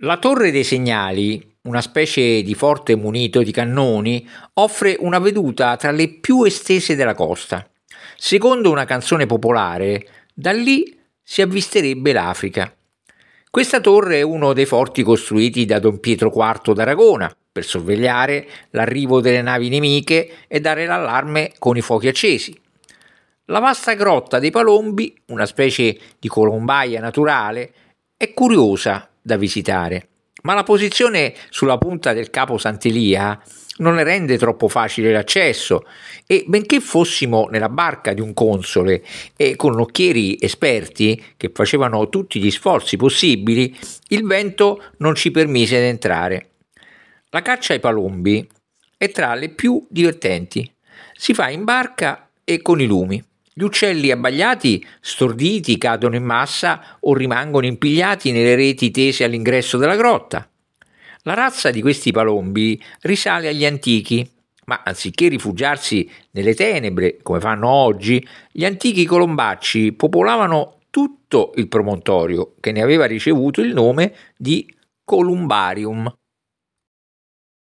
La Torre dei Segnali, una specie di forte munito di cannoni, offre una veduta tra le più estese della costa. Secondo una canzone popolare, da lì si avvisterebbe l'Africa. Questa torre è uno dei forti costruiti da Don Pietro IV d'Aragona per sorvegliare l'arrivo delle navi nemiche e dare l'allarme con i fuochi accesi. La vasta grotta dei Palombi, una specie di colombaia naturale, è curiosa da visitare, ma la posizione sulla punta del capo Sant'Elia non ne rende troppo facile l'accesso e benché fossimo nella barca di un console e con nocchieri esperti che facevano tutti gli sforzi possibili, il vento non ci permise di entrare. La caccia ai palombi è tra le più divertenti. Si fa in barca e con i lumi. Gli uccelli abbagliati, storditi, cadono in massa o rimangono impigliati nelle reti tese all'ingresso della grotta. La razza di questi palombi risale agli antichi, ma anziché rifugiarsi nelle tenebre, come fanno oggi, gli antichi colombacci popolavano tutto il promontorio, che ne aveva ricevuto il nome di Columbarium.